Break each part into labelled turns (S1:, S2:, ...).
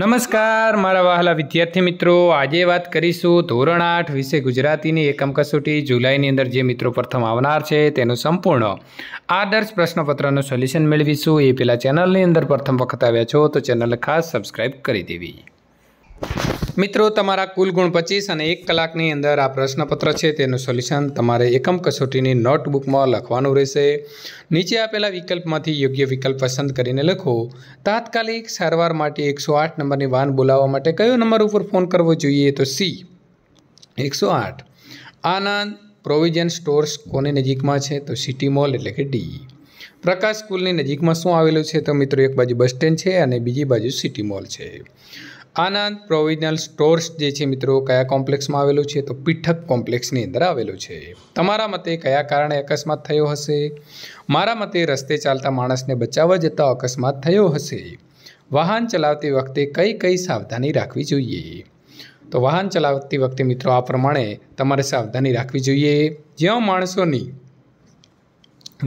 S1: નમસ્કાર મારા વહાલા વિદ્યાર્થી મિત્રો આજે વાત કરીશું ધોરણ આઠ વિશે ગુજરાતીની એકમ કસોટી જુલાઈની અંદર જે મિત્રો પ્રથમ આવનાર છે તેનું સંપૂર્ણ આદર્શ પ્રશ્નપત્રનું સોલ્યુશન મેળવીશું એ પહેલાં ચેનલની અંદર પ્રથમ વખત આવ્યા છો તો ચેનલ ખાસ સબસ્ક્રાઈબ કરી દેવી મિત્રો તમારા કુલ ગુણ પચીસ અને એક કલાકની અંદર આ પ્રશ્નપત્ર છે તેનું સોલ્યુશન તમારે એકમ કસોટીની નોટબુકમાં લખવાનું રહેશે નીચે આપેલા વિકલ્પમાંથી યોગ્ય વિકલ્પ પસંદ કરીને લખો તાત્કાલિક સારવાર માટે એકસો આઠ નંબરની વાન બોલાવવા માટે કયો નંબર ઉપર ફોન કરવો જોઈએ તો સી એકસો આઠ આનંદ પ્રોવિઝન સ્ટોર્સ કોની નજીકમાં છે તો સિટી મોલ એટલે કે ડી પ્રકાશ સ્કૂલની નજીકમાં શું આવેલું છે તો મિત્રો એક બાજુ બસ સ્ટેન્ડ છે અને બીજી બાજુ સિટી મોલ છે આનંદ પ્રોવિઝનલ સ્ટોર્સ જે છે મિત્રો કયા કોમ્પ્લેક્સમાં આવેલું છે તો પીઠક કોમ્પ્લેક્સની અંદર આવેલું છે તમારા મતે કયા કારણે અકસ્માત થયો હશે મારા મતે રસ્તે ચાલતા માણસને બચાવવા જતા અકસ્માત થયો હશે વાહન ચલાવતી વખતે કઈ કઈ સાવધાની રાખવી જોઈએ તો વાહન ચલાવતી વખતે મિત્રો આ પ્રમાણે તમારે સાવધાની રાખવી જોઈએ જ્યાં માણસોની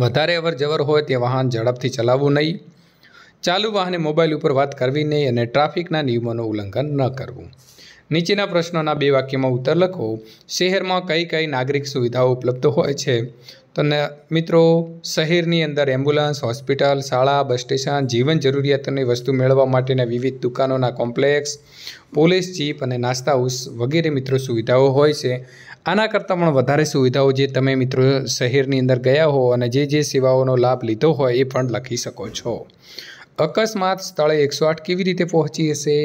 S1: વધારે અવર જવર હોય તે વાહન ઝડપથી ચલાવવું નહીં ચાલુ વાહને મોબાઈલ ઉપર વાત કરવી નહીં અને ટ્રાફિકના નિયમોનું ઉલ્લંઘન ન કરવું નીચેના પ્રશ્નોના બે વાક્યમાં ઉત્તર લખો શહેરમાં કઈ કઈ નાગરિક સુવિધાઓ ઉપલબ્ધ હોય છે તો મિત્રો શહેરની અંદર એમ્બ્યુલન્સ હોસ્પિટલ શાળા બસ સ્ટેશન જીવન જરૂરિયાતોની વસ્તુ મેળવવા માટેના વિવિધ દુકાનોના કોમ્પ્લેક્સ પોલીસ જીપ અને નાસ્તા હાઉસ વગેરે મિત્રો સુવિધાઓ હોય છે આના કરતાં પણ વધારે સુવિધાઓ જે તમે મિત્રો શહેરની અંદર ગયા હો અને જે જે સેવાઓનો લાભ લીધો હોય એ પણ લખી શકો છો અકસ્માત સ્થળે એકસો આઠ કેવી રીતે પહોંચી હશે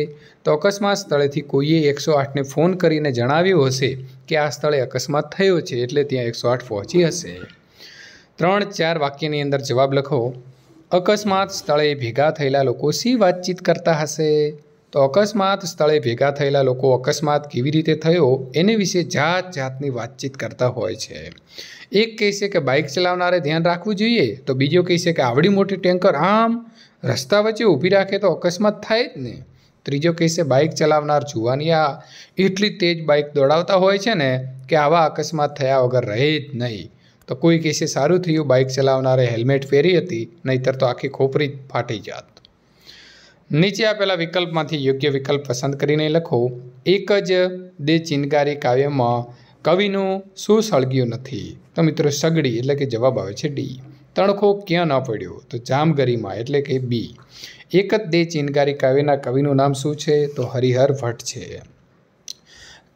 S1: તો અકસ્માત સ્થળેથી કોઈએ એકસો આઠને ફોન કરીને જણાવ્યું હશે કે આ સ્થળે અકસ્માત થયો છે એટલે ત્યાં એકસો આઠ પહોંચી હશે ત્રણ ચાર વાક્યની અંદર જવાબ લખો અકસ્માત સ્થળે ભેગા થયેલા લોકો શી વાતચીત કરતા હશે તો અકસ્માત સ્થળે ભેગા થયેલા લોકો અકસ્માત કેવી રીતે થયો એને વિશે જાત જાતની વાતચીત કરતા હોય છે એક કહેશે કે બાઇક ચલાવનારે ધ્યાન રાખવું જોઈએ તો બીજો કહેશે કે આવડી મોટી ટેન્કર આમ રસ્તા વચ્ચે ઊભી રાખે તો અકસ્માત થાય જ ને ત્રીજો કહેશે બાઇક ચલાવનાર જુવાનિયા એટલી તેજ બાઇક દોડાવતા હોય છે ને કે આવા અકસ્માત થયા વગર રહે જ નહીં તો કોઈ કહેશે સારું થયું બાઇક ચલાવનારે હેલ્મેટ પહેરી હતી નહીતર તો આખી ખોપરી ફાટી જાત નીચે આપેલા વિકલ્પમાંથી યોગ્ય વિકલ્પ પસંદ કરીને લખો એક જ દે ચિનગારી કાવ્યમાં કવિનું શું સળગ્યું નથી તો મિત્રો સગડી એટલે કે જવાબ આવે છે ડી તણખો ક્યાં ન પડ્યો તો જામગરીમાં એટલે કે બી એક જ દે ચિનગારી કાવ્યના કવિનું નામ શું છે તો હરિહર ભટ્ટ છે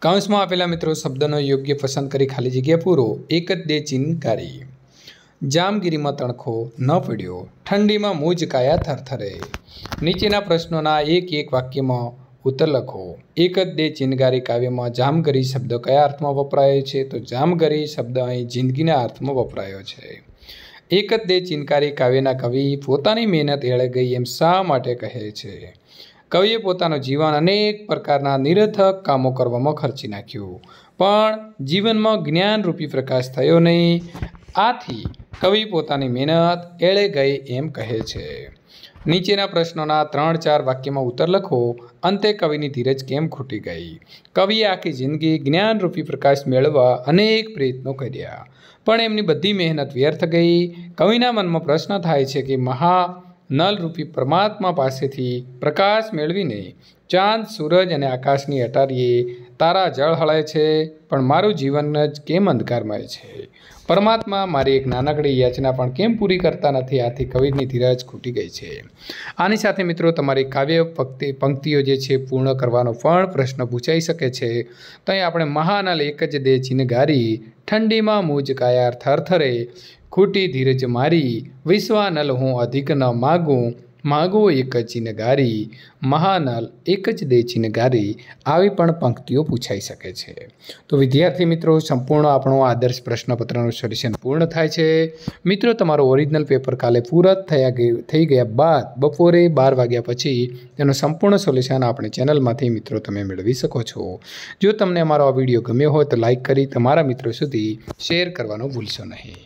S1: કૌંસમાં આપેલા મિત્રો શબ્દનો યોગ્ય પસંદ કરી ખાલી જગ્યા પૂરો એક જ દે ચિનગારી જામગીરીમાં તણખો ન પડ્યો ઠંડીમાં મૂજ કાયા થરથરે નીચેના પ્રશ્નોના એક એક વાક્યમાં ઉત્તર લખો એક જ દે ચિનગારી કાવ્યમાં જામગરી શબ્દ કયા અર્થમાં વપરાયો છે તો જામગરી શબ્દ અહીં જિંદગીના અર્થમાં વપરાયો છે એક જ દે ચિનકારી કાવ્યના કવિ પોતાની મહેનત એળે ગઈ એમ શા માટે કહે છે કવિએ પોતાનું જીવન અનેક પ્રકારના નિરર્થક કામો કરવામાં ખર્ચી નાખ્યું પણ જીવનમાં જ્ઞાનરૂપી પ્રકાશ થયો નહીં આથી કવિ પોતાની મહેનત એળે ગઈ એમ કહે છે નીચેના પ્રશ્નોના ત્રણ ચાર વાક્યમાં ઉત્તર લખો અંતે કવિની ધીરજ કેમ ખૂટી ગઈ કવિએ આખી જિંદગી જ્ઞાનરૂપી પ્રકાશ મેળવવા અનેક પ્રયત્નો કર્યા પણ એમની બધી મહેનત વ્યર્થ ગઈ કવિના મનમાં પ્રશ્ન થાય છે કે મહા નલરૂપી પરમાત્મા પાસેથી પ્રકાશ મેળવીને ચાંદ સૂરજ અને આકાશની અટારીએ તારા જળ હળાય છે પણ મારું જીવન જ કેમ અંધકારમય છે પરમાત્મા મારી એક નાનકડી યાચના પણ કેમ પૂરી કરતા નથી આથી કવિની ધીરજ ખૂટી ગઈ છે આની સાથે મિત્રો તમારી કાવ્ય ભક્તિ પંક્તિઓ જે છે પૂર્ણ કરવાનો પણ પ્રશ્ન પૂછાઈ શકે છે તો આપણે મહાનલ એક જ દે ગારી ઠંડીમાં મૂજ કાયાર થરથરે ખૂટી ધીરજ મારી વિશ્વાનલ હું અધિક ન માગું માગો એક જ ચિનગારી મહાનલ એક જ દે ચિનગારી આવી પણ પંક્તિઓ પૂછાઈ શકે છે તો વિદ્યાર્થી મિત્રો સંપૂર્ણ આપણો આદર્શ પ્રશ્નપત્રનું સોલ્યુશન પૂર્ણ થાય છે મિત્રો તમારો ઓરિજિનલ પેપર કાલે પૂરા થયા થઈ ગયા બાદ બપોરે બાર વાગ્યા પછી તેનું સંપૂર્ણ સોલ્યુશન આપણે ચેનલમાંથી મિત્રો તમે મેળવી શકો છો જો તમને અમારો આ વિડીયો ગમ્યો હોય તો લાઇક કરી તમારા મિત્રો સુધી શેર કરવાનું ભૂલશો નહીં